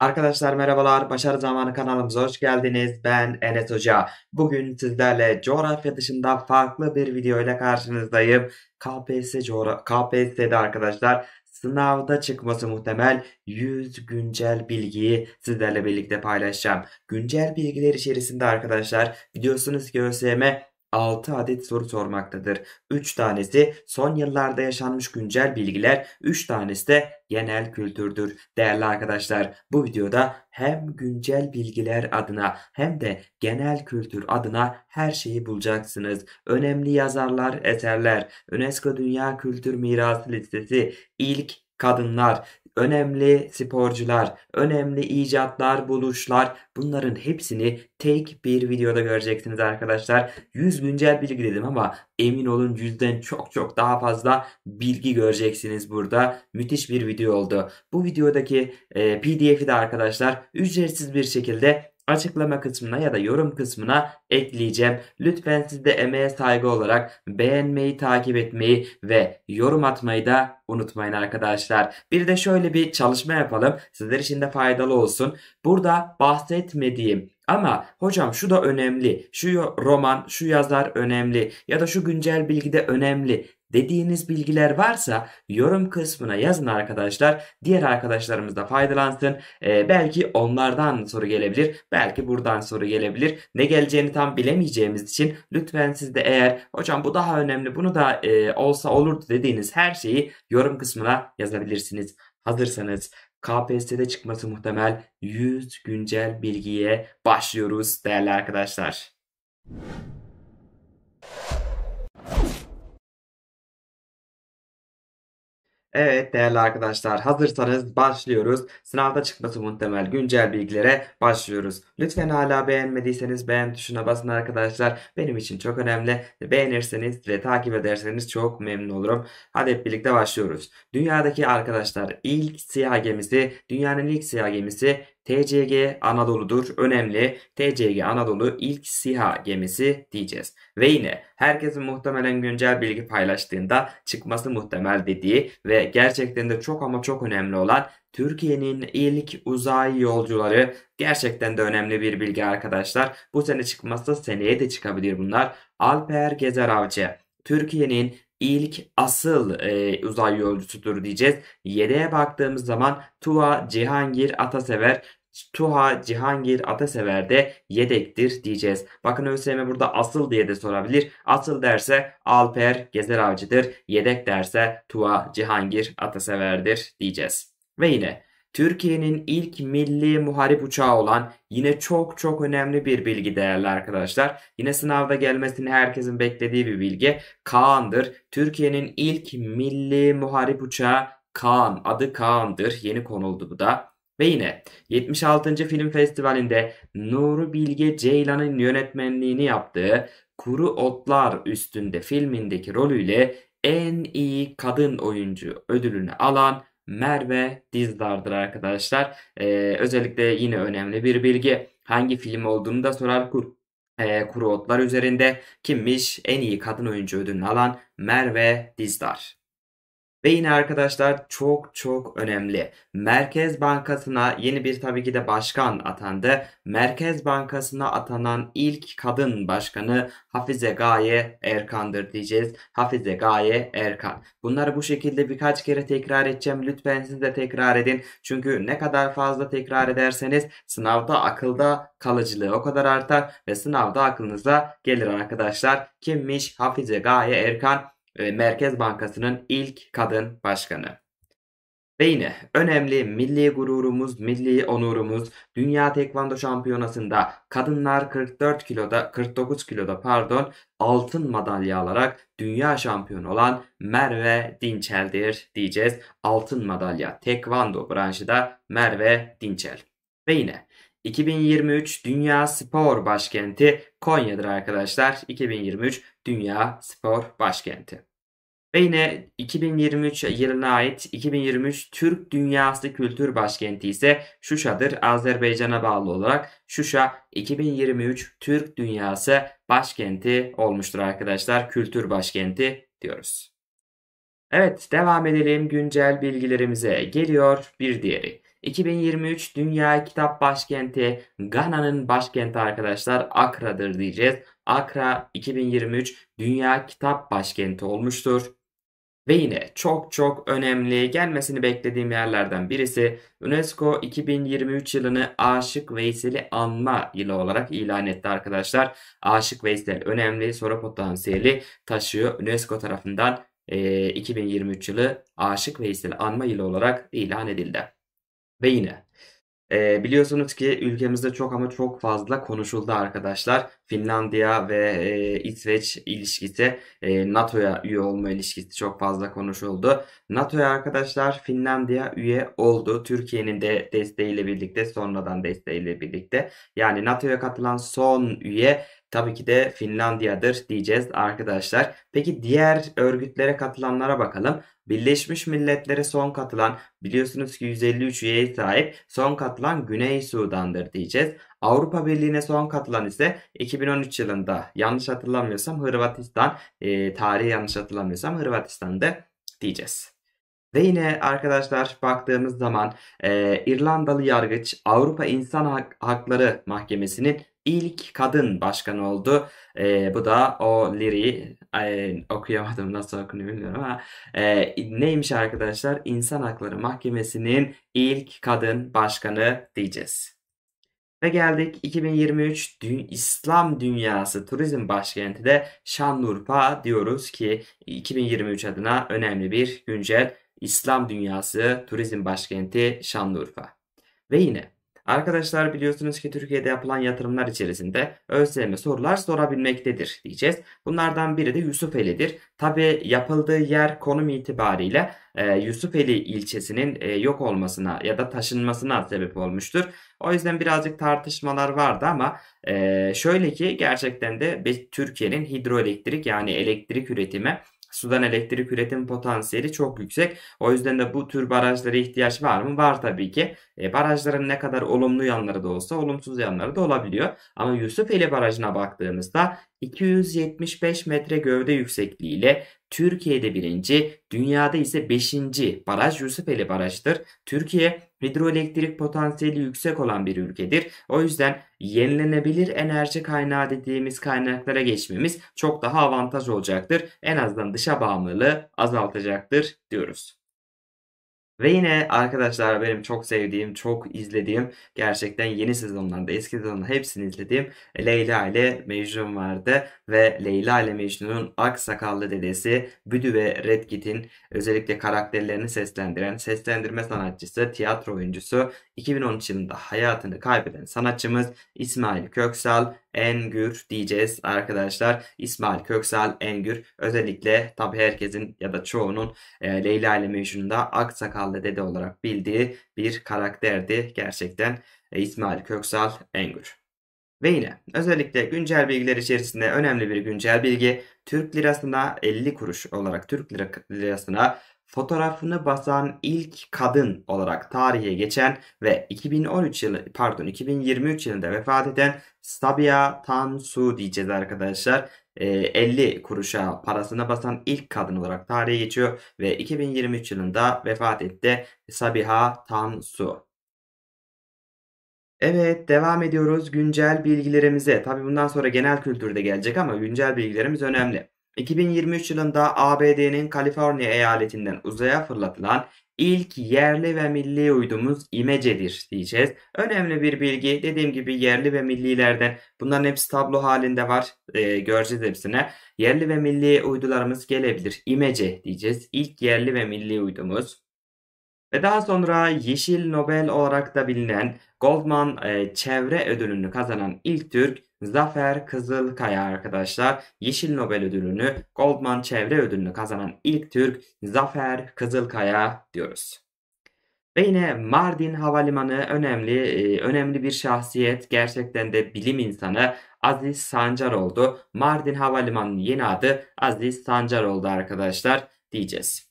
Arkadaşlar merhabalar, Başarı Zamanı kanalımıza hoş geldiniz. Ben Enes Hoca. Bugün sizlerle coğrafya dışında farklı bir video ile karşınızdayım. KPSS, coğra KPSS'de arkadaşlar sınavda çıkması muhtemel 100 güncel bilgiyi sizlerle birlikte paylaşacağım. Güncel bilgiler içerisinde arkadaşlar biliyorsunuz ki ÖSYM 6 adet soru sormaktadır. 3 tanesi son yıllarda yaşanmış güncel bilgiler, 3 tanesi de genel kültürdür. Değerli arkadaşlar bu videoda hem güncel bilgiler adına hem de genel kültür adına her şeyi bulacaksınız. Önemli yazarlar, eserler, UNESCO Dünya Kültür Mirası listesi, ilk kadınlar, önemli sporcular, önemli icatlar, buluşlar bunların hepsini tek bir videoda göreceksiniz arkadaşlar. 100 güncel bilgi dedim ama emin olun yüzden çok çok daha fazla bilgi göreceksiniz burada. Müthiş bir video oldu. Bu videodaki e, pdf'i de arkadaşlar ücretsiz bir şekilde açıklama kısmına ya da yorum kısmına ekleyeceğim. Lütfen siz de emeğe saygı olarak beğenmeyi, takip etmeyi ve yorum atmayı da unutmayın arkadaşlar. Bir de şöyle bir çalışma yapalım. Sizler için de faydalı olsun. Burada bahsetmediğim ama hocam şu da önemli, şu roman, şu yazar önemli ya da şu güncel bilgi de önemli dediğiniz bilgiler varsa yorum kısmına yazın arkadaşlar. Diğer arkadaşlarımız da faydalansın. Ee, belki onlardan soru gelebilir. Belki buradan soru gelebilir. Ne geleceğini tam bilemeyeceğimiz için lütfen siz de eğer hocam bu daha önemli bunu da e, olsa olurdu dediğiniz her şeyi yorum kısmına yazabilirsiniz. Hazırsanız KPSS'de çıkması muhtemel 100 güncel bilgiye başlıyoruz değerli arkadaşlar. Evet değerli arkadaşlar hazırsanız başlıyoruz. Sınavda çıkması muhtemel güncel bilgilere başlıyoruz. Lütfen hala beğenmediyseniz beğen tuşuna basın arkadaşlar. Benim için çok önemli. Beğenirseniz ve takip ederseniz çok memnun olurum. Hadi hep birlikte başlıyoruz. Dünyadaki arkadaşlar ilk siyah gemisi, dünyanın ilk siyah gemisi TCG Anadolu'dur. Önemli. TCG Anadolu ilk SİHA gemisi diyeceğiz. Ve yine herkesin muhtemelen güncel bilgi paylaştığında çıkması muhtemel dediği ve gerçekten de çok ama çok önemli olan Türkiye'nin ilk uzay yolcuları gerçekten de önemli bir bilgi arkadaşlar. Bu sene çıkmazsa seneye de çıkabilir bunlar. Alper Gezer Avcı. Türkiye'nin ilk asıl e, uzay yolcusudur diyeceğiz. Yedeğe baktığımız zaman Tuva Cihangir Atasever Tuha, Cihangir, Atasever de yedektir diyeceğiz. Bakın ÖSYM burada asıl diye de sorabilir. Asıl derse Alper, Gezer Avcı'dır. Yedek derse Tuha, Cihangir, Atasever'dir diyeceğiz. Ve yine Türkiye'nin ilk milli muharip uçağı olan yine çok çok önemli bir bilgi değerli arkadaşlar. Yine sınavda gelmesini herkesin beklediği bir bilgi. Kaan'dır. Türkiye'nin ilk milli muharip uçağı Kaan. Adı Kaan'dır. Yeni konuldu bu da. Ve yine 76. Film Festivali'nde Nuri Bilge Ceylan'ın yönetmenliğini yaptığı Kuru Otlar Üstünde filmindeki rolüyle en iyi kadın oyuncu ödülünü alan Merve Dizdar'dır arkadaşlar. Ee, özellikle yine önemli bir bilgi. Hangi film olduğunu da sorar kur, e, Kuru Otlar üzerinde kimmiş en iyi kadın oyuncu ödülünü alan Merve Dizdar. Ve yine arkadaşlar çok çok önemli. Merkez Bankası'na yeni bir tabii ki de başkan atandı. Merkez Bankası'na atanan ilk kadın başkanı Hafize Gaye Erkan'dır diyeceğiz. Hafize Gaye Erkan. Bunları bu şekilde birkaç kere tekrar edeceğim. Lütfen siz de tekrar edin. Çünkü ne kadar fazla tekrar ederseniz sınavda akılda kalıcılığı o kadar artar ve sınavda aklınıza gelir arkadaşlar. Kimmiş Hafize Gaye Erkan? Ee, Merkez Bankası'nın ilk kadın başkanı. Ve yine önemli milli gururumuz, milli onurumuz Dünya Tekvando Şampiyonası'nda kadınlar 44 kiloda 49 kiloda pardon altın madalya alarak dünya şampiyonu olan Merve Dinçel'dir diyeceğiz. Altın madalya Tekvando branşı da Merve Dinçel. Ve yine 2023 Dünya Spor Başkenti Konya'dır arkadaşlar. 2023 Dünya Spor Başkenti. Ve yine 2023 yılına ait 2023 Türk Dünyası Kültür Başkenti ise Şuşa'dır. Azerbaycan'a bağlı olarak Şuşa 2023 Türk Dünyası Başkenti olmuştur arkadaşlar. Kültür Başkenti diyoruz. Evet devam edelim güncel bilgilerimize geliyor bir diğeri. 2023 Dünya Kitap Başkenti Gana'nın başkenti arkadaşlar Akra'dır diyeceğiz. Akra 2023 Dünya Kitap Başkenti olmuştur. Ve yine çok çok önemli gelmesini beklediğim yerlerden birisi UNESCO 2023 yılını Aşık Veysel'i anma yılı olarak ilan etti arkadaşlar. Aşık Veysel önemli soru potansiyeli taşıyor. UNESCO tarafından e, 2023 yılı Aşık Veysel anma yılı olarak ilan edildi. Ve yine ee, biliyorsunuz ki ülkemizde çok ama çok fazla konuşuldu arkadaşlar. Finlandiya ve e, İsveç ilişkisi, e, NATO'ya üye olma ilişkisi çok fazla konuşuldu. NATO'ya arkadaşlar Finlandiya üye oldu. Türkiye'nin de desteğiyle birlikte, sonradan desteğiyle birlikte. Yani NATO'ya katılan son üye tabii ki de Finlandiya'dır diyeceğiz arkadaşlar. Peki diğer örgütlere katılanlara bakalım. Birleşmiş Milletler'e son katılan biliyorsunuz ki 153 üyeye sahip son katılan Güney Sudan'dır diyeceğiz. Avrupa Birliği'ne son katılan ise 2013 yılında yanlış hatırlamıyorsam Hırvatistan e, tarihi yanlış hatırlamıyorsam Hırvatistan'da diyeceğiz. Ve yine arkadaşlar baktığımız zaman e, İrlandalı yargıç Avrupa İnsan Hakları Mahkemesi'nin ilk kadın başkan oldu. E, bu da o liri e, okuyamadım nasıl okunuyor bilmiyorum ama e, neymiş arkadaşlar? İnsan Hakları Mahkemesi'nin ilk kadın başkanı diyeceğiz. Ve geldik 2023 Dü İslam Dünyası Turizm Başkenti de Şanlıurfa diyoruz ki 2023 adına önemli bir güncel İslam Dünyası Turizm Başkenti Şanlıurfa. Ve yine Arkadaşlar biliyorsunuz ki Türkiye'de yapılan yatırımlar içerisinde ÖSYM sorular sorabilmektedir diyeceğiz. Bunlardan biri de Yusufeli'dir. Tabi yapıldığı yer konum itibariyle e, Yusufeli ilçesinin e, yok olmasına ya da taşınmasına sebep olmuştur. O yüzden birazcık tartışmalar vardı ama e, şöyle ki gerçekten de Türkiye'nin hidroelektrik yani elektrik üretimi sudan elektrik üretim potansiyeli çok yüksek. O yüzden de bu tür barajlara ihtiyaç var mı? Var tabii ki. E, barajların ne kadar olumlu yanları da olsa olumsuz yanları da olabiliyor. Ama Yusufeli Barajı'na baktığımızda 275 metre gövde yüksekliğiyle Türkiye'de birinci, dünyada ise beşinci baraj Yusufeli Barajı'dır. Türkiye hidroelektrik potansiyeli yüksek olan bir ülkedir. O yüzden yenilenebilir enerji kaynağı dediğimiz kaynaklara geçmemiz çok daha avantaj olacaktır. En azından dışa bağımlılığı azaltacaktır diyoruz. Ve yine arkadaşlar benim çok sevdiğim, çok izlediğim, gerçekten yeni sezonlarda, eski sezonların hepsini izlediğim Leyla ile Mecnun vardı. Ve Leyla ile Mecnun'un sakallı dedesi Büdü ve Redkit'in özellikle karakterlerini seslendiren seslendirme sanatçısı, tiyatro oyuncusu, 2013 yılında hayatını kaybeden sanatçımız İsmail Köksal Engür diyeceğiz arkadaşlar. İsmail Köksal Engür özellikle tabi herkesin ya da çoğunun e, Leyla ile Mecnun'da Aksakallı dede olarak bildiği bir karakterdi gerçekten e, İsmail Köksal Engür. Ve yine özellikle güncel bilgiler içerisinde önemli bir güncel bilgi Türk lirasına 50 kuruş olarak Türk lirasına fotoğrafını basan ilk kadın olarak tarihe geçen ve 2013 yılı pardon 2023 yılında vefat eden Sabiha Tansu diyeceğiz arkadaşlar. 50 ee, kuruşa parasına basan ilk kadın olarak tarihe geçiyor ve 2023 yılında vefat etti Sabiha Tansu. Evet devam ediyoruz güncel bilgilerimize. Tabi bundan sonra genel kültürde gelecek ama güncel bilgilerimiz önemli. 2023 yılında ABD'nin Kaliforniya eyaletinden uzaya fırlatılan ilk yerli ve milli uydumuz İmece'dir diyeceğiz. Önemli bir bilgi. Dediğim gibi yerli ve millilerden bunların hepsi tablo halinde var. E, göreceğiz hepsine. Yerli ve milli uydularımız gelebilir. İmece diyeceğiz. İlk yerli ve milli uydumuz. Ve daha sonra Yeşil Nobel olarak da bilinen Goldman e, Çevre Ödülünü kazanan ilk Türk Zafer Kızılkaya arkadaşlar Yeşil Nobel ödülünü Goldman Çevre ödülünü kazanan ilk Türk Zafer Kızılkaya diyoruz. Ve yine Mardin Havalimanı önemli e, önemli bir şahsiyet gerçekten de bilim insanı Aziz Sancar oldu. Mardin Havalimanı'nın yeni adı Aziz Sancar oldu arkadaşlar diyeceğiz.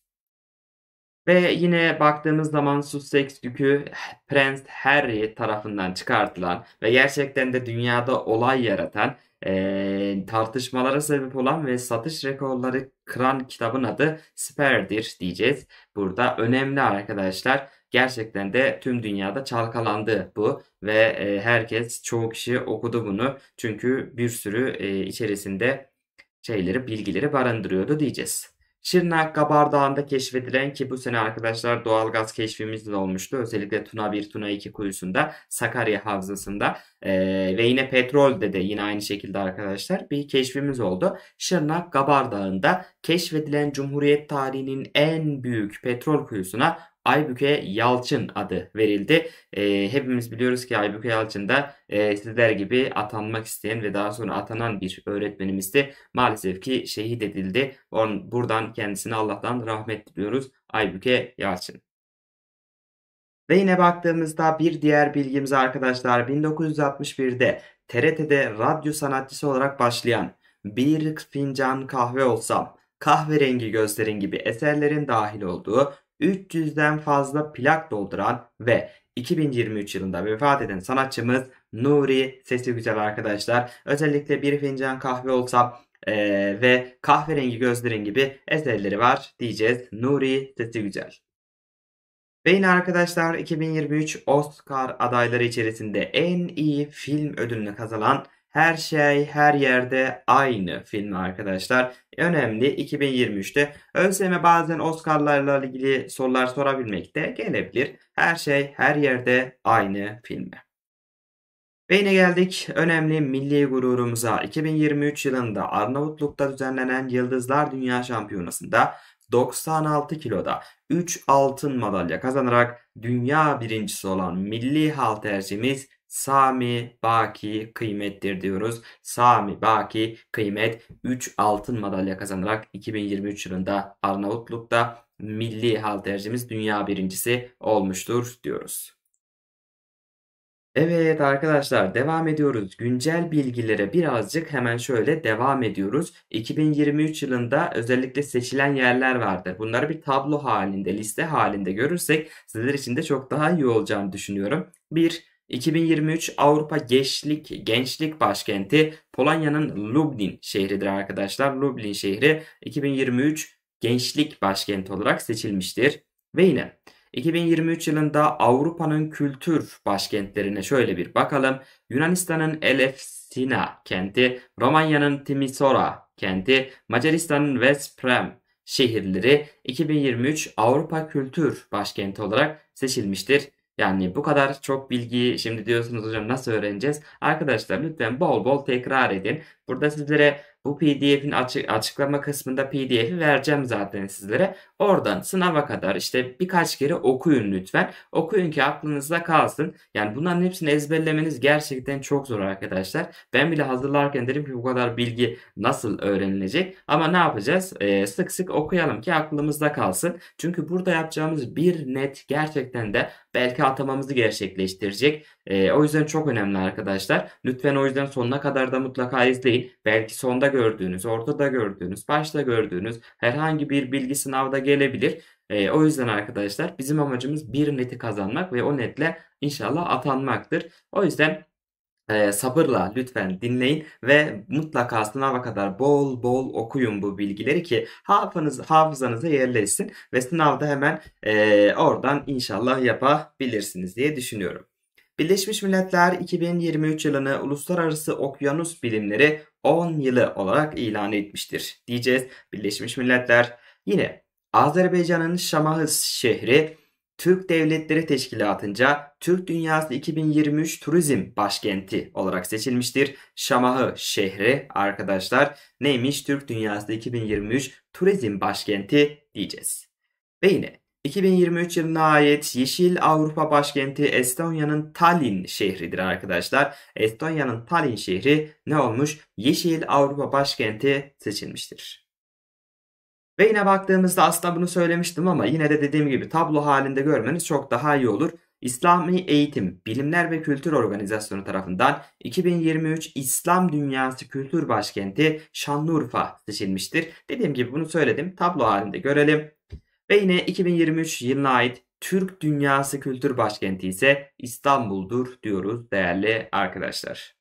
Ve yine baktığımız zaman Sussex yükü Prens Harry tarafından çıkartılan ve gerçekten de dünyada olay yaratan, e, tartışmalara sebep olan ve satış rekorları kıran kitabın adı Spare'dir diyeceğiz. Burada önemli arkadaşlar. Gerçekten de tüm dünyada çalkalandı bu ve e, herkes çoğu kişi okudu bunu. Çünkü bir sürü e, içerisinde şeyleri, bilgileri barındırıyordu diyeceğiz. Şırnak Gabar Dağı'nda keşfedilen ki bu sene arkadaşlar doğal gaz keşfimiz de olmuştu. Özellikle Tuna 1, Tuna 2 kuyusunda, Sakarya Havzası'nda e, ve yine Petrol'de de yine aynı şekilde arkadaşlar bir keşfimiz oldu. Şırnak Gabar Dağı'nda keşfedilen Cumhuriyet tarihinin en büyük petrol kuyusuna Aybüke Yalçın adı verildi. E, hepimiz biliyoruz ki Aybüke Yalçın da e, sizler gibi atanmak isteyen ve daha sonra atanan bir öğretmenimizdi. Maalesef ki şehit edildi. On, buradan kendisine Allah'tan rahmet diliyoruz. Aybüke Yalçın. Ve yine baktığımızda bir diğer bilgimiz arkadaşlar 1961'de TRT'de radyo sanatçısı olarak başlayan Bir Fincan Kahve Olsam, Kahverengi Gözlerin gibi eserlerin dahil olduğu 300'den fazla plak dolduran ve 2023 yılında vefat eden sanatçımız Nuri Sesi Güzel arkadaşlar. Özellikle Bir Fincan Kahve Olsa e, ve Kahverengi Gözlerin gibi eserleri var diyeceğiz. Nuri Sesi Güzel. Ve yine arkadaşlar 2023 Oscar adayları içerisinde en iyi film ödülünü kazanan her şey her yerde aynı filmi arkadaşlar. Önemli 2023'te ÖSYM e bazen Oscar'larla ilgili sorular sorabilmek de gelebilir. Her şey her yerde aynı filmi. Ve yine geldik önemli milli gururumuza. 2023 yılında Arnavutluk'ta düzenlenen Yıldızlar Dünya Şampiyonası'nda 96 kiloda 3 altın madalya kazanarak dünya birincisi olan milli haltercimiz Sami Baki kıymettir diyoruz. Sami Baki kıymet 3 altın madalya kazanarak 2023 yılında Arnavutluk'ta milli haltercimiz dünya birincisi olmuştur diyoruz. Evet arkadaşlar devam ediyoruz. Güncel bilgilere birazcık hemen şöyle devam ediyoruz. 2023 yılında özellikle seçilen yerler vardır. Bunları bir tablo halinde, liste halinde görürsek sizler için de çok daha iyi olacağını düşünüyorum. 1. 2023 Avrupa Gençlik Gençlik Başkenti Polonya'nın Lublin şehridir arkadaşlar. Lublin şehri 2023 Gençlik Başkenti olarak seçilmiştir. Ve yine 2023 yılında Avrupa'nın kültür başkentlerine şöyle bir bakalım. Yunanistan'ın Elefsina kenti, Romanya'nın Timisoara kenti, Macaristan'ın Veszprém şehirleri 2023 Avrupa Kültür Başkenti olarak seçilmiştir. Yani bu kadar çok bilgiyi şimdi diyorsunuz hocam nasıl öğreneceğiz? Arkadaşlar lütfen bol bol tekrar edin. Burada sizlere bu PDF'in açık, açıklama kısmında PDF'i vereceğim zaten sizlere. Oradan sınava kadar işte birkaç kere okuyun lütfen. Okuyun ki aklınızda kalsın. Yani bunların hepsini ezberlemeniz gerçekten çok zor arkadaşlar. Ben bile hazırlarken dedim ki bu kadar bilgi nasıl öğrenilecek? Ama ne yapacağız? Ee, sık sık okuyalım ki aklımızda kalsın. Çünkü burada yapacağımız bir net gerçekten de belki atamamızı gerçekleştirecek. E, o yüzden çok önemli arkadaşlar. Lütfen o yüzden sonuna kadar da mutlaka izleyin. Belki sonda gördüğünüz, ortada gördüğünüz, başta gördüğünüz herhangi bir bilgi sınavda gelebilir. E, o yüzden arkadaşlar bizim amacımız bir neti kazanmak ve o netle inşallah atanmaktır. O yüzden e, sabırla lütfen dinleyin ve mutlaka sınava kadar bol bol okuyun bu bilgileri ki hafızanız, hafızanıza yerleşsin ve sınavda hemen e, oradan inşallah yapabilirsiniz diye düşünüyorum. Birleşmiş Milletler 2023 yılını Uluslararası Okyanus Bilimleri 10 yılı olarak ilan etmiştir diyeceğiz. Birleşmiş Milletler yine Azerbaycan'ın Şamahız şehri Türk Devletleri Teşkilatı'nca Türk Dünyası 2023 Turizm Başkenti olarak seçilmiştir. Şamahı şehri arkadaşlar neymiş Türk Dünyası 2023 Turizm Başkenti diyeceğiz. Ve yine 2023 yılına ait Yeşil Avrupa başkenti Estonya'nın Tallinn şehridir arkadaşlar. Estonya'nın Tallinn şehri ne olmuş? Yeşil Avrupa başkenti seçilmiştir. Ve yine baktığımızda aslında bunu söylemiştim ama yine de dediğim gibi tablo halinde görmeniz çok daha iyi olur. İslami Eğitim, Bilimler ve Kültür Organizasyonu tarafından 2023 İslam Dünyası Kültür Başkenti Şanlıurfa seçilmiştir. Dediğim gibi bunu söyledim. Tablo halinde görelim. Ve yine 2023 yılına ait Türk Dünyası Kültür Başkenti ise İstanbul'dur diyoruz değerli arkadaşlar.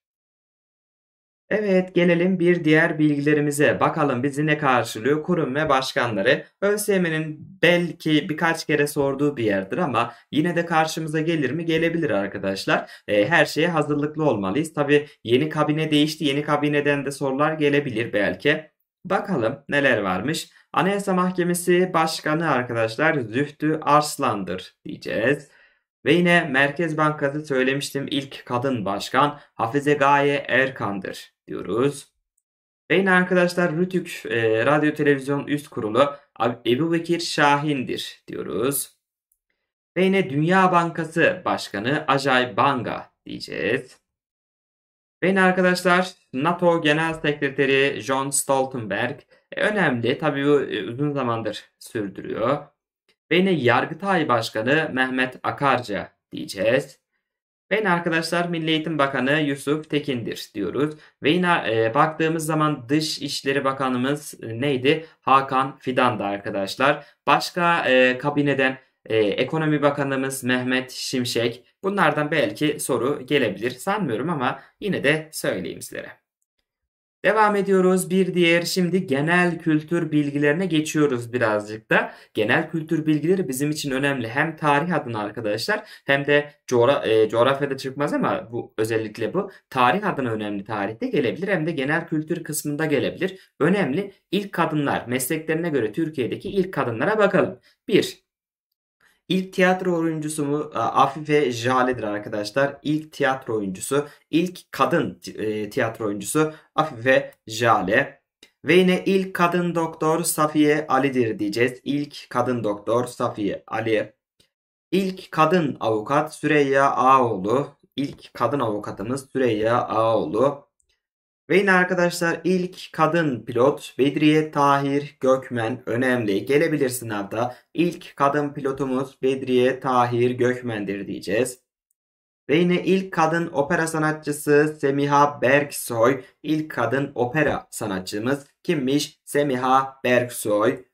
Evet gelelim bir diğer bilgilerimize. Bakalım bizi ne karşılıyor? Kurum ve başkanları. ÖSYM'nin belki birkaç kere sorduğu bir yerdir ama yine de karşımıza gelir mi? Gelebilir arkadaşlar. E, her şeye hazırlıklı olmalıyız. Tabi yeni kabine değişti. Yeni kabineden de sorular gelebilir belki. Bakalım neler varmış. Anayasa Mahkemesi Başkanı arkadaşlar Zühtü Arslan'dır diyeceğiz. Ve yine Merkez Bankası söylemiştim ilk kadın başkan Hafize Gaye Erkan'dır diyoruz. Ve yine arkadaşlar Rütük e, Radyo Televizyon Üst Kurulu Ebu Bekir Şahin'dir diyoruz. Ve yine Dünya Bankası Başkanı Ajay Banga diyeceğiz. Ve yine arkadaşlar NATO Genel Sekreteri John Stoltenberg e, önemli tabi bu e, uzun zamandır sürdürüyor. Ve yine Yargıtay Başkanı Mehmet Akarca diyeceğiz. Ben arkadaşlar Milli Eğitim Bakanı Yusuf Tekin'dir diyoruz. Ve yine e, baktığımız zaman Dış İşleri Bakanımız e, neydi? Hakan Fidan'dı arkadaşlar. Başka e, kabineden e, Ekonomi Bakanımız Mehmet Şimşek. Bunlardan belki soru gelebilir sanmıyorum ama yine de söyleyeyim sizlere. Devam ediyoruz. Bir diğer şimdi genel kültür bilgilerine geçiyoruz birazcık da. Genel kültür bilgileri bizim için önemli. Hem tarih adına arkadaşlar hem de coğra e, coğrafyada çıkmaz ama bu özellikle bu tarih adına önemli. Tarihte gelebilir hem de genel kültür kısmında gelebilir. Önemli ilk kadınlar mesleklerine göre Türkiye'deki ilk kadınlara bakalım. bir İlk tiyatro oyuncusu mu? Afife Jale'dir arkadaşlar. İlk tiyatro oyuncusu, ilk kadın e, tiyatro oyuncusu Afife Jale. Ve yine ilk kadın doktor Safiye Ali'dir diyeceğiz. İlk kadın doktor Safiye Ali. İlk kadın avukat Süreyya Ağoğlu. İlk kadın avukatımız Süreyya Ağoğlu. Ve yine arkadaşlar ilk kadın pilot Bedriye Tahir Gökmen önemli. Gelebilir sınavda ilk kadın pilotumuz Bedriye Tahir Gökmen'dir diyeceğiz. Ve yine ilk kadın opera sanatçısı Semiha Berksoy. ilk kadın opera sanatçımız kimmiş? Semiha Berksoy.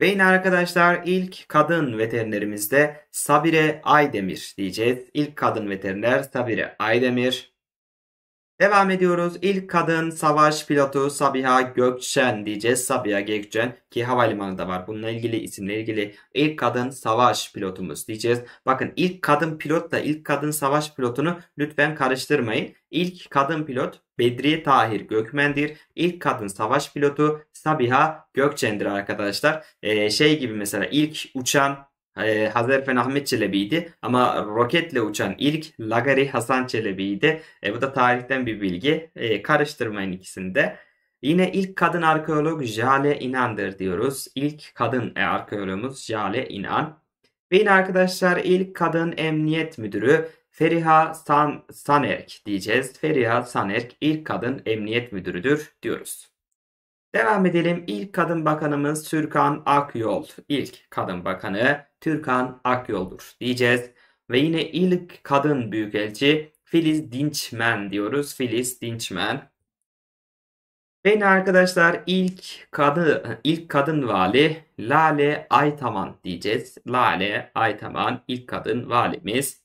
Ve yine arkadaşlar ilk kadın veterinerimiz de Sabire Aydemir diyeceğiz. İlk kadın veteriner Sabire Aydemir. Devam ediyoruz. İlk kadın savaş pilotu Sabiha Gökçen diyeceğiz. Sabiha Gökçen ki havalimanı da var. Bununla ilgili isimle ilgili ilk kadın savaş pilotumuz diyeceğiz. Bakın ilk kadın pilotla ilk kadın savaş pilotunu lütfen karıştırmayın. İlk kadın pilot Bedriye Tahir Gökmen'dir. İlk kadın savaş pilotu Sabiha Gökçen'dir arkadaşlar. Ee, şey gibi mesela ilk uçan e, ee, Hazerfen Ahmet Çelebi'ydi ama roketle uçan ilk Lagari Hasan Çelebi'ydi. E, bu da tarihten bir bilgi. E, karıştırmayın ikisini de. Yine ilk kadın arkeolog Jale İnan'dır diyoruz. İlk kadın e, arkeologumuz Jale İnan. Ve yine arkadaşlar ilk kadın emniyet müdürü Feriha San Sanerk diyeceğiz. Feriha Sanerk ilk kadın emniyet müdürüdür diyoruz. Devam edelim. İlk kadın bakanımız Türkan Akyol. İlk kadın bakanı Türkan Akyol'dur diyeceğiz. Ve yine ilk kadın büyükelçi Filiz Dinçmen diyoruz. Filiz Dinçmen. Ve yine arkadaşlar ilk kadın ilk kadın vali Lale Aytaman diyeceğiz. Lale Aytaman ilk kadın valimiz.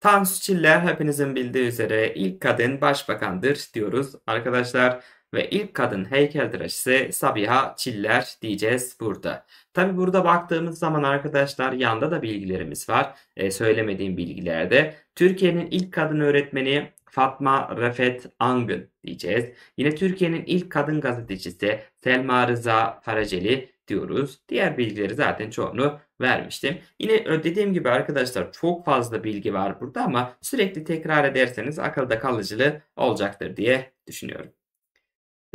Tansu Çiller hepinizin bildiği üzere ilk kadın başbakandır diyoruz arkadaşlar ve ilk kadın heykeltıraşçısı Sabiha Çiller diyeceğiz burada. Tabi burada baktığımız zaman arkadaşlar yanda da bilgilerimiz var. E, söylemediğim bilgilerde. Türkiye'nin ilk kadın öğretmeni Fatma Refet Angın diyeceğiz. Yine Türkiye'nin ilk kadın gazetecisi Selma Rıza Faraceli diyoruz. Diğer bilgileri zaten çoğunu vermiştim. Yine e, dediğim gibi arkadaşlar çok fazla bilgi var burada ama sürekli tekrar ederseniz akılda kalıcılığı olacaktır diye düşünüyorum.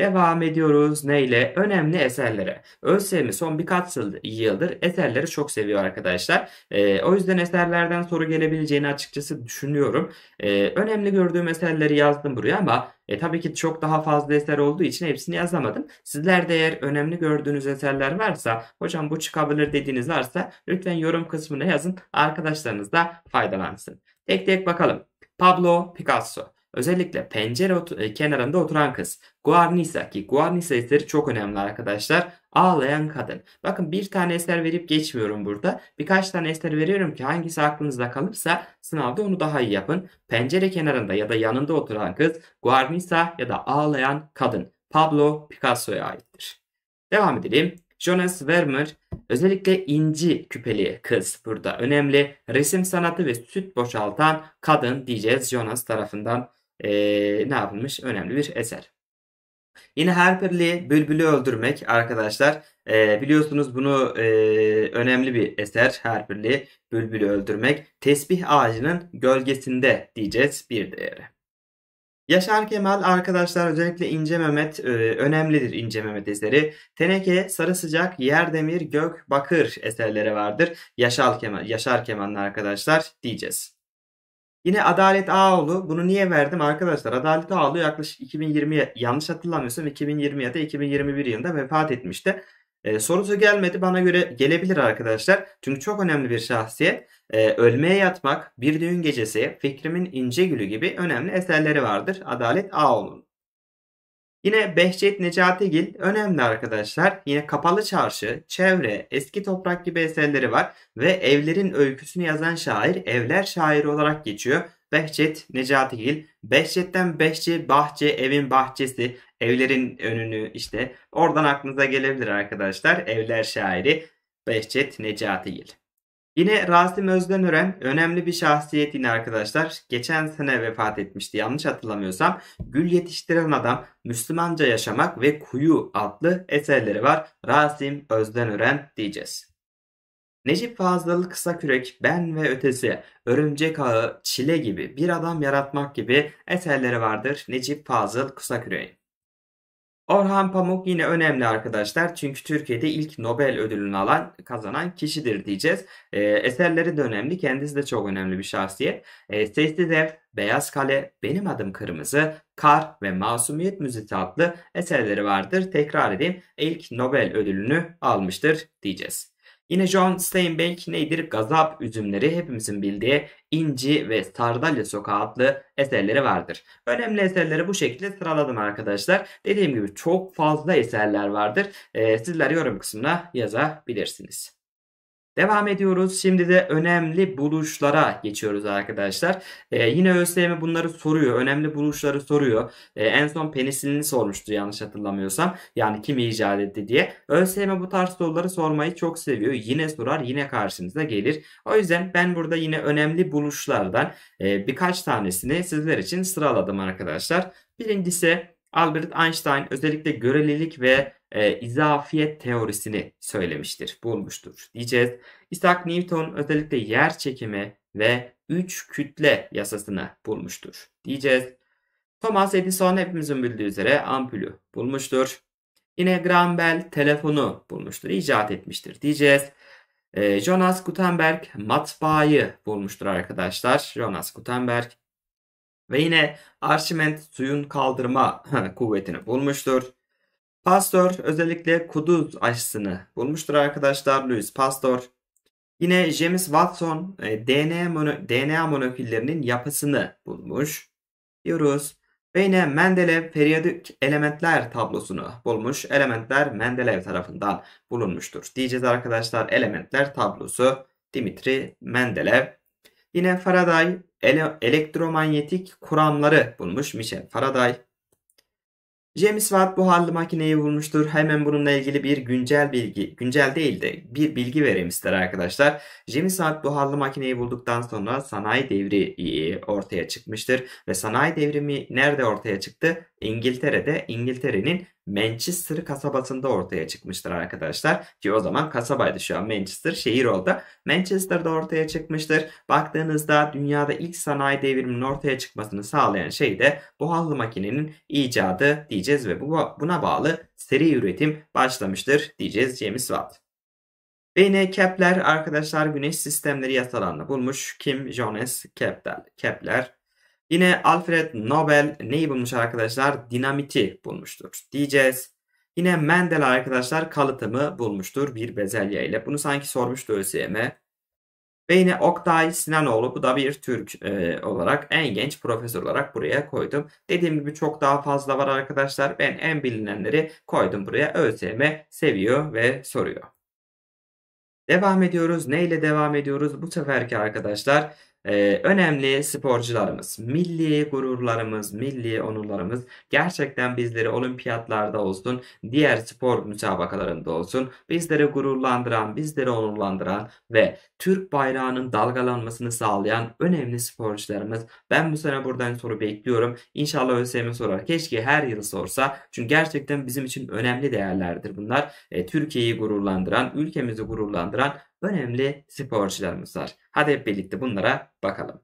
Devam ediyoruz neyle? Önemli eserlere. ÖSYM son birkaç yıldır eserleri çok seviyor arkadaşlar. E, o yüzden eserlerden soru gelebileceğini açıkçası düşünüyorum. E, önemli gördüğüm eserleri yazdım buraya ama e, tabii ki çok daha fazla eser olduğu için hepsini yazamadım. Sizler de eğer önemli gördüğünüz eserler varsa, hocam bu çıkabilir dediğiniz varsa lütfen yorum kısmına yazın. Arkadaşlarınız da faydalansın. Tek tek bakalım. Pablo Picasso. Özellikle pencere ot- e, kenarında oturan kız. Guarnisa ki Guarnisa eseri çok önemli arkadaşlar. Ağlayan kadın. Bakın bir tane eser verip geçmiyorum burada. Birkaç tane eser veriyorum ki hangisi aklınızda kalıpsa sınavda onu daha iyi yapın. Pencere kenarında ya da yanında oturan kız Guarnisa ya da ağlayan kadın. Pablo Picasso'ya aittir. Devam edelim. Jonas Vermeer özellikle inci küpeli kız burada önemli. Resim sanatı ve süt boşaltan kadın diyeceğiz Jonas tarafından e, ne yapılmış? Önemli bir eser. Yine Harper'li Bülbül'ü Öldürmek arkadaşlar. E, biliyorsunuz bunu e, önemli bir eser Harper'li Bülbül'ü Öldürmek. Tesbih ağacının gölgesinde diyeceğiz bir değeri. Yaşar Kemal arkadaşlar özellikle İnce Mehmet e, önemlidir İnce Mehmet eseri. Teneke, Sarı Sıcak, Yer Demir, Gök, Bakır eserleri vardır. Yaşar Kemal, Yaşar Kemal'ın arkadaşlar diyeceğiz. Yine Adalet Ağoğlu bunu niye verdim arkadaşlar? Adalet Ağoğlu yaklaşık 2020 yanlış hatırlamıyorsam 2020 ya da 2021 yılında vefat etmişti. Ee, sorusu gelmedi bana göre gelebilir arkadaşlar. Çünkü çok önemli bir şahsiyet. Ee, Ölmeye Yatmak, Bir Düğün Gecesi, Fikrimin ince Gülü gibi önemli eserleri vardır Adalet Ağoğlu'nun. Yine Behçet Necatigil önemli arkadaşlar. Yine Kapalı Çarşı, Çevre, Eski Toprak gibi eserleri var ve evlerin öyküsünü yazan şair evler şairi olarak geçiyor. Behçet Necatigil, Behçet'ten Behçe, Bahçe, evin bahçesi, evlerin önünü işte oradan aklınıza gelebilir arkadaşlar. Evler şairi Behçet Necatigil. Yine Rasim Özdenören önemli bir şahsiyet yine arkadaşlar. Geçen sene vefat etmişti yanlış hatırlamıyorsam. Gül Yetiştiren Adam, Müslümanca Yaşamak ve Kuyu adlı eserleri var. Rasim Özdenören diyeceğiz. Necip Fazıl kısa Kısakürek, Ben ve Ötesi, Örümcek Ağı, Çile gibi, Bir Adam Yaratmak gibi eserleri vardır Necip Fazıl kısa Kısakürek'in. Orhan Pamuk yine önemli arkadaşlar çünkü Türkiye'de ilk Nobel ödülünü alan kazanan kişidir diyeceğiz. E, eserleri de önemli kendisi de çok önemli bir şahsiyet. E, Sessiz Ev, Beyaz Kale, Benim Adım Kırmızı, Kar ve Masumiyet Müzisi adlı eserleri vardır. Tekrar edeyim ilk Nobel ödülünü almıştır diyeceğiz. Yine John Steinbeck Neydir Gazap Üzümleri hepimizin bildiği İnci ve Sardalya Sokağı adlı eserleri vardır. Önemli eserleri bu şekilde sıraladım arkadaşlar. Dediğim gibi çok fazla eserler vardır. Ee, sizler yorum kısmına yazabilirsiniz. Devam ediyoruz. Şimdi de önemli buluşlara geçiyoruz arkadaşlar. Ee, yine ÖSYM bunları soruyor. Önemli buluşları soruyor. Ee, en son penisilini sormuştu yanlış hatırlamıyorsam. Yani kim icat etti diye. ÖSYM bu tarz soruları sormayı çok seviyor. Yine sorar yine karşınıza gelir. O yüzden ben burada yine önemli buluşlardan e, birkaç tanesini sizler için sıraladım arkadaşlar. Birincisi Albert Einstein özellikle görelilik ve e, izafiyet teorisini söylemiştir, bulmuştur diyeceğiz. Isaac Newton özellikle yer çekimi ve üç kütle yasasını bulmuştur diyeceğiz. Thomas Edison hepimizin bildiği üzere ampulü bulmuştur. Yine Graham Bell telefonu bulmuştur, icat etmiştir diyeceğiz. E, Jonas Gutenberg matbaayı bulmuştur arkadaşlar. Jonas Gutenberg ve yine Archimedes suyun kaldırma kuvvetini bulmuştur. Pasteur özellikle kuduz aşısını bulmuştur arkadaşlar Louis Pasteur. Yine James Watson e, DNA, mono, DNA moleküllerinin yapısını bulmuş diyoruz. Ve yine Mendeleev periyodik elementler tablosunu bulmuş. Elementler Mendeleev tarafından bulunmuştur. Diyeceğiz arkadaşlar elementler tablosu Dimitri Mendeleev. Yine Faraday ele, elektromanyetik kuramları bulmuş Michel Faraday. James Watt buharlı makineyi bulmuştur. Hemen bununla ilgili bir güncel bilgi, güncel değil de bir bilgi vereyim ister arkadaşlar. James Watt buharlı makineyi bulduktan sonra sanayi devri ortaya çıkmıştır. Ve sanayi devrimi nerede ortaya çıktı? İngiltere'de İngiltere'nin Manchester kasabasında ortaya çıkmıştır arkadaşlar. Ki o zaman kasabaydı şu an Manchester şehir oldu. Manchester'da ortaya çıkmıştır. Baktığınızda dünyada ilk sanayi devriminin ortaya çıkmasını sağlayan şey de buharlı makinenin icadı diyeceğiz ve bu, buna bağlı seri üretim başlamıştır diyeceğiz James Watt. Bene Kepler arkadaşlar güneş sistemleri yasalarını bulmuş. Kim? Johannes Kepler. Kepler Yine Alfred Nobel neyi bulmuş arkadaşlar? Dinamiti bulmuştur diyeceğiz. Yine Mendel arkadaşlar kalıtımı bulmuştur bir bezelye ile. Bunu sanki sormuştu ÖSYM. Ve yine Oktay Sinanoğlu bu da bir Türk e, olarak en genç profesör olarak buraya koydum. Dediğim gibi çok daha fazla var arkadaşlar. Ben en bilinenleri koydum buraya. ÖSYM seviyor ve soruyor. Devam ediyoruz. Ne ile devam ediyoruz? Bu seferki arkadaşlar ee, önemli sporcularımız, milli gururlarımız, milli onurlarımız gerçekten bizleri olimpiyatlarda olsun, diğer spor müsabakalarında olsun bizleri gururlandıran, bizleri onurlandıran ve Türk bayrağının dalgalanmasını sağlayan önemli sporcularımız. Ben bu sene buradan soru bekliyorum. İnşallah ÖSYM sorar. Keşke her yıl sorsa. Çünkü gerçekten bizim için önemli değerlerdir bunlar. E, Türkiye'yi gururlandıran, ülkemizi gururlandıran önemli sporcularımız var. Hadi hep birlikte bunlara bakalım.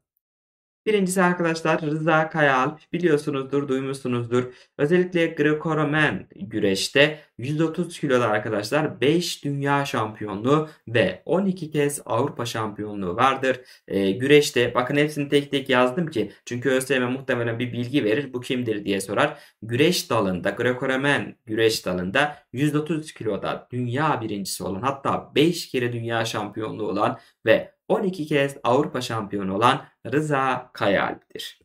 Birincisi arkadaşlar Rıza Kayal biliyorsunuzdur, duymuşsunuzdur. Özellikle Greco-Roman güreşte 130 kiloda arkadaşlar 5 dünya şampiyonluğu ve 12 kez Avrupa şampiyonluğu vardır. E, güreşte bakın hepsini tek tek yazdım ki çünkü ÖSYM e muhtemelen bir bilgi verir bu kimdir diye sorar. Güreş dalında Greco-Roman güreş dalında 130 kiloda dünya birincisi olan hatta 5 kere dünya şampiyonluğu olan ve 12 kez Avrupa şampiyonu olan Rıza Kayalp'tir.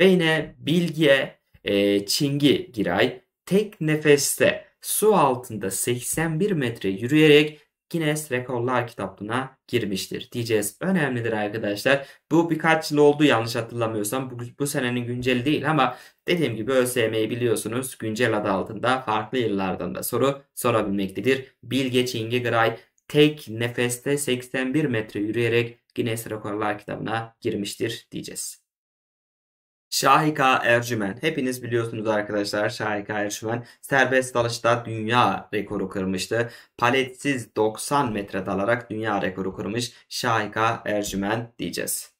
Beyne, Bilgi'ye, e, Çingi Giray tek nefeste su altında 81 metre yürüyerek Guinness Rekorlar Kitabına girmiştir diyeceğiz. Önemlidir arkadaşlar. Bu birkaç yıl oldu yanlış hatırlamıyorsam. Bu, bu senenin günceli değil ama dediğim gibi ÖSYM'yi biliyorsunuz. Güncel adı altında farklı yıllardan da soru sorabilmektedir. Bilge Çingi Gray tek nefeste 81 metre yürüyerek Guinness Rekorlar kitabına girmiştir diyeceğiz. Şahika Ercümen. Hepiniz biliyorsunuz arkadaşlar Şahika Ercümen serbest dalışta dünya rekoru kırmıştı. Paletsiz 90 metre dalarak dünya rekoru kırmış Şahika Ercümen diyeceğiz.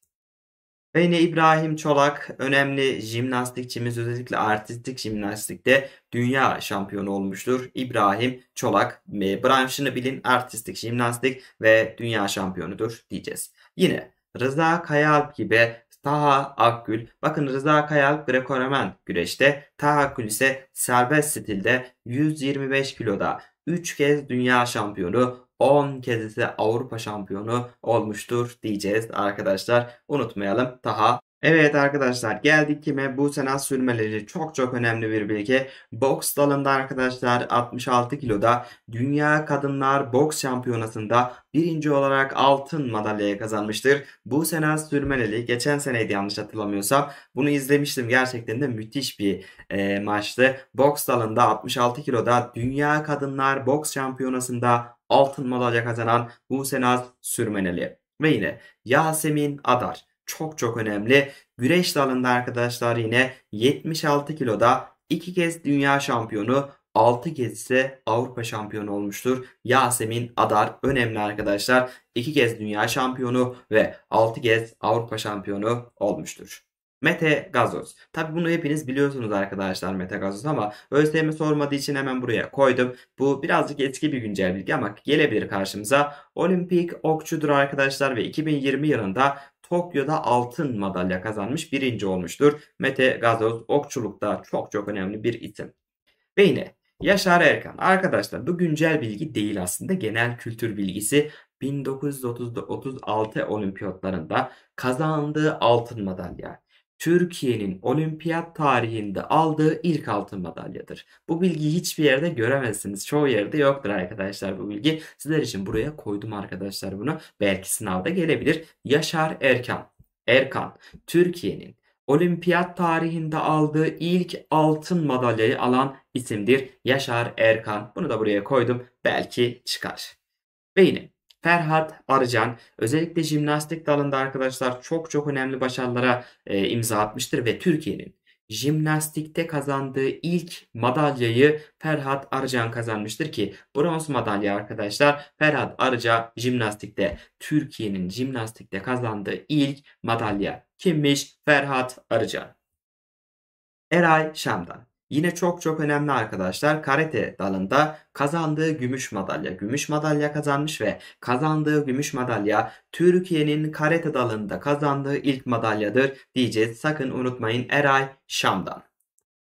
Ve yine İbrahim Çolak önemli jimnastikçimiz özellikle artistik jimnastikte dünya şampiyonu olmuştur. İbrahim Çolak e, branşını bilin artistik jimnastik ve dünya şampiyonudur diyeceğiz. Yine Rıza Kayalp gibi Taha Akgül. Bakın Rıza Kayal Greco-Roman güreşte. Taha Akgül ise serbest stilde 125 kiloda 3 kez dünya şampiyonu 10 kez ise Avrupa şampiyonu olmuştur diyeceğiz arkadaşlar. Unutmayalım. Taha Evet arkadaşlar geldik kime? Bu senat sürmeleri çok çok önemli bir bilgi. Boks dalında arkadaşlar 66 kiloda Dünya Kadınlar Boks Şampiyonası'nda birinci olarak altın madalyayı kazanmıştır. Bu senat sürmeleri geçen seneydi yanlış hatırlamıyorsam. Bunu izlemiştim gerçekten de müthiş bir e, maçtı. Boks dalında 66 kiloda Dünya Kadınlar Boks Şampiyonası'nda altın madalya kazanan Bu senat sürmeneli. Ve yine Yasemin Adar çok çok önemli. Güreş dalında arkadaşlar yine 76 kiloda 2 kez dünya şampiyonu 6 kez ise Avrupa şampiyonu olmuştur. Yasemin Adar önemli arkadaşlar. 2 kez dünya şampiyonu ve 6 kez Avrupa şampiyonu olmuştur. Mete Gazoz. Tabi bunu hepiniz biliyorsunuz arkadaşlar Mete Gazoz ama ÖSYM sormadığı için hemen buraya koydum. Bu birazcık eski bir güncel bilgi ama gelebilir karşımıza. Olimpik okçudur arkadaşlar ve 2020 yılında Tokyo'da altın madalya kazanmış birinci olmuştur. Mete Gazoz okçulukta çok çok önemli bir isim. Ve yine Yaşar Erkan. Arkadaşlar bu güncel bilgi değil aslında genel kültür bilgisi. 1936 olimpiyatlarında kazandığı altın madalya Türkiye'nin olimpiyat tarihinde aldığı ilk altın madalyadır. Bu bilgiyi hiçbir yerde göremezsiniz. Çoğu yerde yoktur arkadaşlar bu bilgi. Sizler için buraya koydum arkadaşlar bunu. Belki sınavda gelebilir. Yaşar Erkan. Erkan, Türkiye'nin olimpiyat tarihinde aldığı ilk altın madalyayı alan isimdir. Yaşar Erkan. Bunu da buraya koydum. Belki çıkar. Ve Ferhat Arıcan özellikle jimnastik dalında arkadaşlar çok çok önemli başarılara e, imza atmıştır ve Türkiye'nin jimnastikte kazandığı ilk madalyayı Ferhat Arıcan kazanmıştır ki bronz madalya arkadaşlar Ferhat Arıca jimnastikte Türkiye'nin jimnastikte kazandığı ilk madalya kimmiş Ferhat Arıcan. Eray Şam'dan Yine çok çok önemli arkadaşlar karate dalında kazandığı gümüş madalya. Gümüş madalya kazanmış ve kazandığı gümüş madalya Türkiye'nin karate dalında kazandığı ilk madalyadır diyeceğiz. Sakın unutmayın Eray Şam'dan.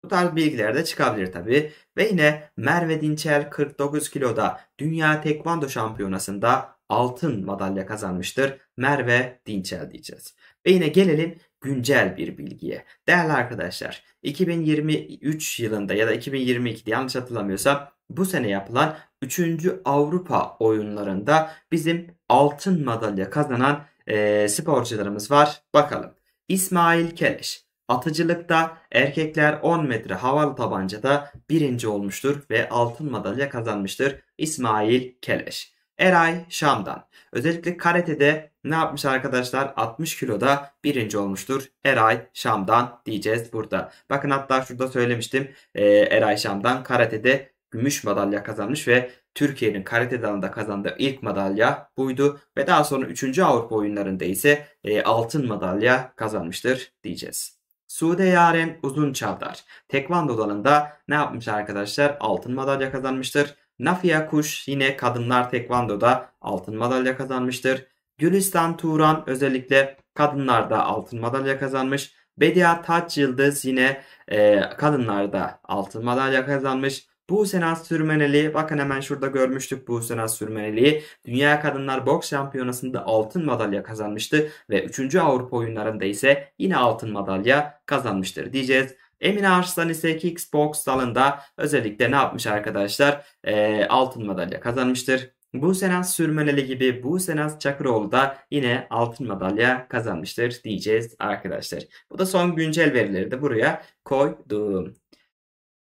Bu tarz bilgiler de çıkabilir tabi. Ve yine Merve Dinçer 49 kiloda Dünya Tekvando Şampiyonası'nda altın madalya kazanmıştır. Merve Dinçer diyeceğiz. Ve yine gelelim güncel bir bilgiye. Değerli arkadaşlar, 2023 yılında ya da 2022'de yanlış hatırlamıyorsam bu sene yapılan 3. Avrupa oyunlarında bizim altın madalya kazanan e, sporcularımız var. Bakalım. İsmail Keleş atıcılıkta erkekler 10 metre havalı tabancada birinci olmuştur ve altın madalya kazanmıştır İsmail Keleş. Eray Şam'dan Özellikle karatede ne yapmış arkadaşlar? 60 kiloda birinci olmuştur. Eray Şam'dan diyeceğiz burada. Bakın hatta şurada söylemiştim. Ee, Eray Şam'dan karatede gümüş madalya kazanmış ve Türkiye'nin karate dalında kazandığı ilk madalya buydu ve daha sonra 3. Avrupa oyunlarında ise e, altın madalya kazanmıştır diyeceğiz. Sude Yaren Uzun Çavdar. Tekvando dalında ne yapmış arkadaşlar? Altın madalya kazanmıştır. Nafia Kuş yine kadınlar tekvandoda altın madalya kazanmıştır. Gülistan Turan özellikle kadınlarda altın madalya kazanmış. Bedia Taç Yıldız yine e, kadınlarda altın madalya kazanmış. Bu Senat Sürmeneli, bakın hemen şurada görmüştük Bu Senat Sürmeneli'yi. Dünya Kadınlar Boks Şampiyonası'nda altın madalya kazanmıştı ve 3. Avrupa oyunlarında ise yine altın madalya kazanmıştır diyeceğiz. Emine Arslan ise Kicks Box dalında özellikle ne yapmış arkadaşlar? E, altın madalya kazanmıştır. Bu Senaz Sürmeneli gibi bu Senaz Çakıroğlu da yine altın madalya kazanmıştır diyeceğiz arkadaşlar. Bu da son güncel verileri de buraya koydum.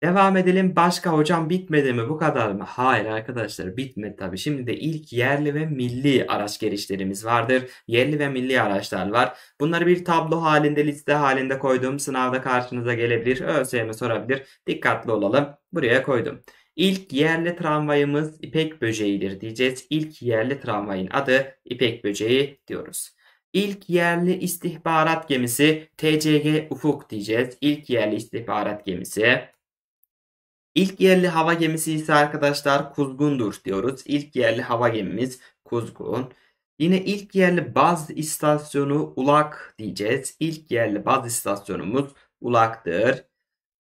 Devam edelim. Başka hocam bitmedi mi? Bu kadar mı? Hayır arkadaşlar bitmedi tabii. Şimdi de ilk yerli ve milli araç gelişlerimiz vardır. Yerli ve milli araçlar var. Bunları bir tablo halinde, liste halinde koydum. sınavda karşınıza gelebilir. ÖSYM sorabilir. Dikkatli olalım. Buraya koydum. İlk yerli tramvayımız İpek Böceği'dir diyeceğiz. İlk yerli tramvayın adı İpek Böceği diyoruz. İlk yerli istihbarat gemisi TCG Ufuk diyeceğiz. İlk yerli istihbarat gemisi İlk yerli hava gemisi ise arkadaşlar Kuzgun'dur diyoruz. İlk yerli hava gemimiz Kuzgun. Yine ilk yerli baz istasyonu Ulak diyeceğiz. İlk yerli baz istasyonumuz Ulak'tır.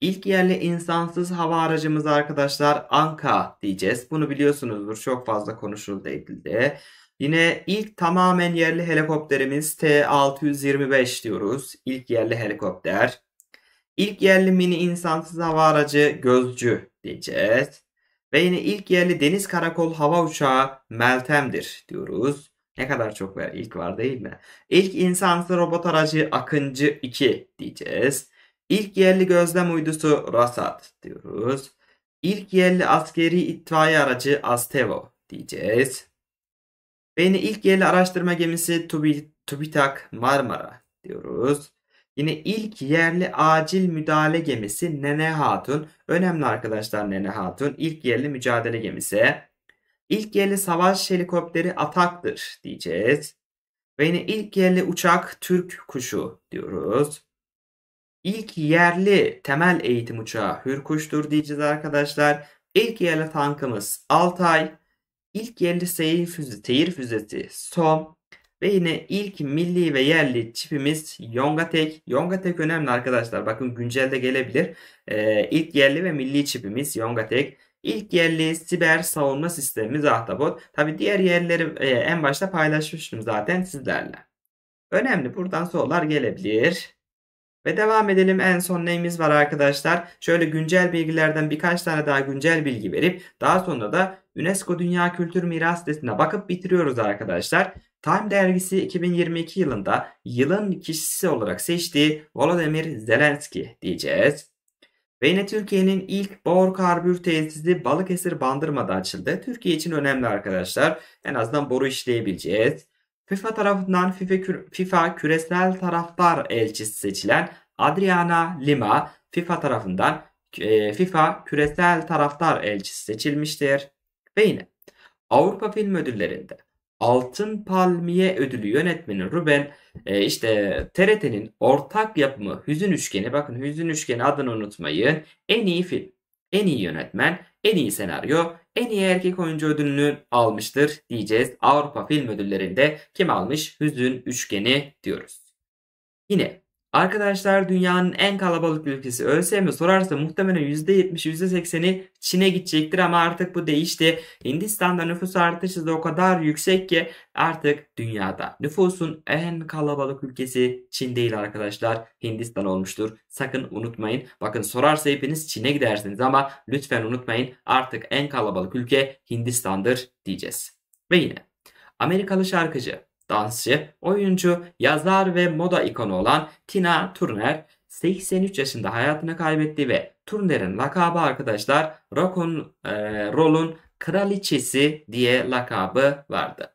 İlk yerli insansız hava aracımız arkadaşlar Anka diyeceğiz. Bunu biliyorsunuzdur çok fazla konuşuldu edildi. Yine ilk tamamen yerli helikopterimiz T625 diyoruz. İlk yerli helikopter. İlk yerli mini insansız hava aracı Gözcü diyeceğiz. Ve yine ilk yerli deniz karakol hava uçağı Meltem'dir diyoruz. Ne kadar çok var ilk var değil mi? İlk insansız robot aracı Akıncı 2 diyeceğiz. İlk yerli gözlem uydusu Rasat diyoruz. İlk yerli askeri itfaiye aracı Astevo diyeceğiz. Ve yine ilk yerli araştırma gemisi Tubitak Marmara diyoruz. Yine ilk yerli acil müdahale gemisi Nene Hatun. Önemli arkadaşlar Nene Hatun. İlk yerli mücadele gemisi. İlk yerli savaş helikopteri Atak'tır diyeceğiz. Ve yine ilk yerli uçak Türk kuşu diyoruz. İlk yerli temel eğitim uçağı Hürkuş'tur diyeceğiz arkadaşlar. İlk yerli tankımız Altay. İlk yerli seyir füze, teyir füzesi SOM. Ve yine ilk milli ve yerli çipimiz Yongatek. Yongatek önemli arkadaşlar. Bakın güncelde gelebilir. Ee, ilk yerli ve milli çipimiz Yongatek. İlk yerli siber savunma sistemimiz Ahtapot. Tabi diğer yerleri e, en başta paylaşmıştım zaten sizlerle. Önemli buradan sorular gelebilir. Ve devam edelim en son neyimiz var arkadaşlar. Şöyle güncel bilgilerden birkaç tane daha güncel bilgi verip daha sonra da UNESCO Dünya Kültür Miras listesine bakıp bitiriyoruz arkadaşlar. Time dergisi 2022 yılında yılın kişisi olarak seçtiği Volodymyr Zelenski diyeceğiz. Ve yine Türkiye'nin ilk bor karbür tesisi Balıkesir Bandırma'da açıldı. Türkiye için önemli arkadaşlar. En azından boru işleyebileceğiz. FIFA tarafından FIFA, FIFA küresel taraftar elçisi seçilen Adriana Lima FIFA tarafından e, FIFA küresel taraftar elçisi seçilmiştir. Ve yine Avrupa Film Ödülleri'nde Altın Palmiye Ödülü yönetmeni Ruben e, işte TRT'nin ortak yapımı Hüzün Üçgeni bakın Hüzün Üçgeni adını unutmayın en iyi film, en iyi yönetmen, en iyi senaryo, en iyi erkek oyuncu ödülünü almıştır diyeceğiz. Avrupa Film Ödülleri'nde kim almış? Hüzün Üçgeni diyoruz. Yine Arkadaşlar dünyanın en kalabalık ülkesi ÖSYM sorarsa muhtemelen %70'i %80'i Çin'e gidecektir ama artık bu değişti. Hindistan'da nüfus artışı da o kadar yüksek ki artık dünyada nüfusun en kalabalık ülkesi Çin değil arkadaşlar. Hindistan olmuştur. Sakın unutmayın. Bakın sorarsa hepiniz Çin'e gidersiniz ama lütfen unutmayın artık en kalabalık ülke Hindistan'dır diyeceğiz. Ve yine Amerikalı şarkıcı Dansçı, oyuncu, yazar ve moda ikonu olan Tina Turner 83 yaşında hayatını kaybetti ve Turner'in lakabı arkadaşlar rock'un, e, rolun kraliçesi diye lakabı vardı.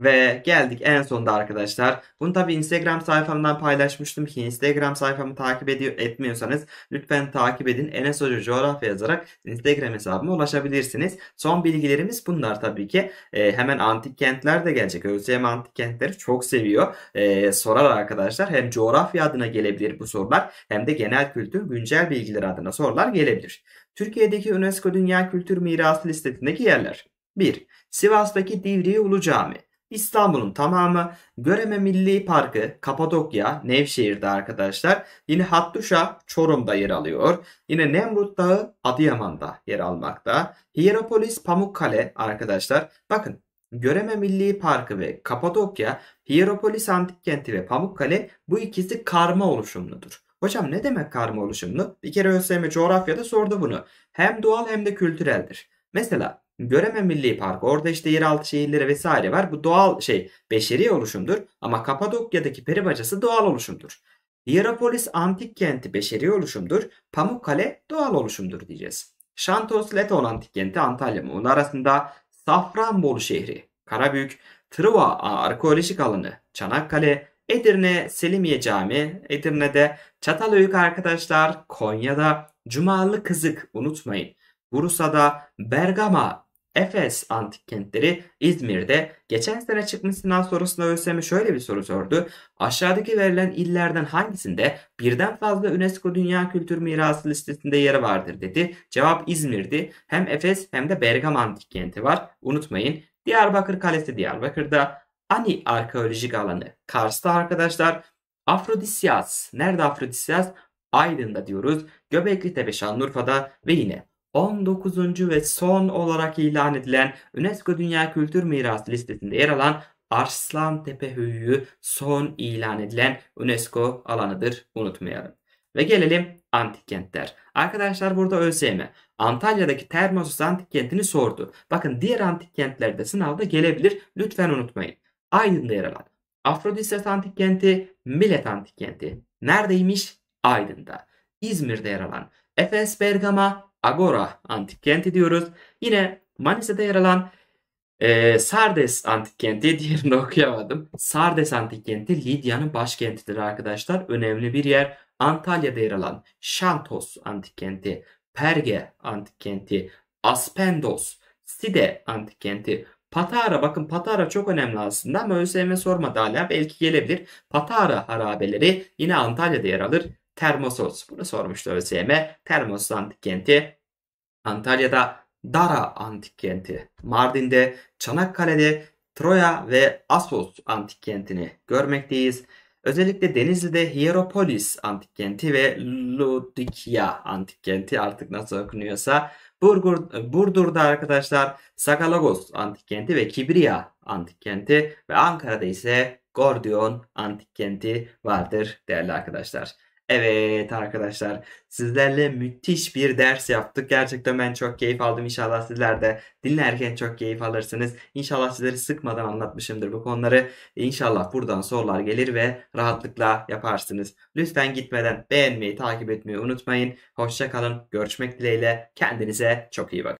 Ve geldik en sonda arkadaşlar. Bunu tabi Instagram sayfamdan paylaşmıştım ki Instagram sayfamı takip ediyor, etmiyorsanız lütfen takip edin. Enes Hoca coğrafya yazarak Instagram hesabıma ulaşabilirsiniz. Son bilgilerimiz bunlar tabii ki. E, hemen antik kentler de gelecek. ÖSYM antik kentleri çok seviyor. E, sorar arkadaşlar. Hem coğrafya adına gelebilir bu sorular hem de genel kültür güncel bilgiler adına sorular gelebilir. Türkiye'deki UNESCO Dünya Kültür Mirası listesindeki yerler. 1. Sivas'taki Divriği Ulu Cami. İstanbul'un tamamı Göreme Milli Parkı Kapadokya, Nevşehir'de arkadaşlar. Yine Hattuşa Çorum'da yer alıyor. Yine Nemrut Dağı Adıyaman'da yer almakta. Hierapolis Pamukkale arkadaşlar. Bakın Göreme Milli Parkı ve Kapadokya, Hierapolis Antik Kenti ve Pamukkale bu ikisi karma oluşumludur. Hocam ne demek karma oluşumlu? Bir kere ÖSYM coğrafyada sordu bunu. Hem doğal hem de kültüreldir. Mesela Göreme Milli Parkı. Orada işte yeraltı şehirleri vesaire var. Bu doğal şey beşeri oluşumdur. Ama Kapadokya'daki peri bacası doğal oluşumdur. Hierapolis antik kenti beşeri oluşumdur. Pamukkale doğal oluşumdur diyeceğiz. Şantos Leton antik kenti Antalya mı? Onun arasında Safranbolu şehri, Karabük, Truva arkeolojik alanı, Çanakkale, Edirne Selimiye Camii, Edirne'de Çatalhöyük arkadaşlar, Konya'da Cumalı Kızık unutmayın. Bursa'da Bergama Efes antik kentleri İzmir'de geçen sene çıkmış sınav sorusunda ÖSYM şöyle bir soru sordu. Aşağıdaki verilen illerden hangisinde birden fazla UNESCO Dünya Kültür Mirası listesinde yeri vardır dedi. Cevap İzmir'di. Hem Efes hem de Bergama antik kenti var. Unutmayın Diyarbakır Kalesi Diyarbakır'da. Ani arkeolojik alanı Kars'ta arkadaşlar. Afrodisias. Nerede Afrodisias? Aydın'da diyoruz. Göbekli Tepe Şanlıurfa'da ve yine 19. ve son olarak ilan edilen UNESCO Dünya Kültür Mirası listesinde yer alan Arslan Tepe Höyüğü son ilan edilen UNESCO alanıdır unutmayalım. Ve gelelim antik kentler. Arkadaşlar burada ÖSYM Antalya'daki Termosos antik kentini sordu. Bakın diğer antik kentlerde sınavda gelebilir lütfen unutmayın. Aydın'da yer alan Afrodisat antik kenti, Milet antik kenti. Neredeymiş? Aydın'da. İzmir'de yer alan Efes, Bergama, Agora antik kenti diyoruz. Yine Manisa'da yer alan e, Sardes antik kenti diğerini okuyamadım. Sardes antik kenti Lidya'nın başkentidir arkadaşlar. Önemli bir yer. Antalya'da yer alan Şantos antik kenti, Perge antik kenti, Aspendos, Side antik kenti, Patara bakın Patara çok önemli aslında ama ÖSYM sormadı hala belki gelebilir. Patara harabeleri yine Antalya'da yer alır. Termosos bunu sormuştu ÖSYM. Termosos antik kenti Antalya'da Dara antik kenti, Mardin'de, Çanakkale'de Troya ve Asos antik kentini görmekteyiz. Özellikle Denizli'de Hieropolis antik kenti ve Ludikia antik kenti artık nasıl okunuyorsa Burgur, Burdur'da arkadaşlar Sakalagos antik kenti ve Kibriya antik kenti ve Ankara'da ise Gordion antik kenti vardır değerli arkadaşlar. Evet arkadaşlar sizlerle müthiş bir ders yaptık. Gerçekten ben çok keyif aldım. İnşallah sizler de dinlerken çok keyif alırsınız. İnşallah sizleri sıkmadan anlatmışımdır bu konuları. İnşallah buradan sorular gelir ve rahatlıkla yaparsınız. Lütfen gitmeden beğenmeyi, takip etmeyi unutmayın. Hoşçakalın. Görüşmek dileğiyle. Kendinize çok iyi bakın.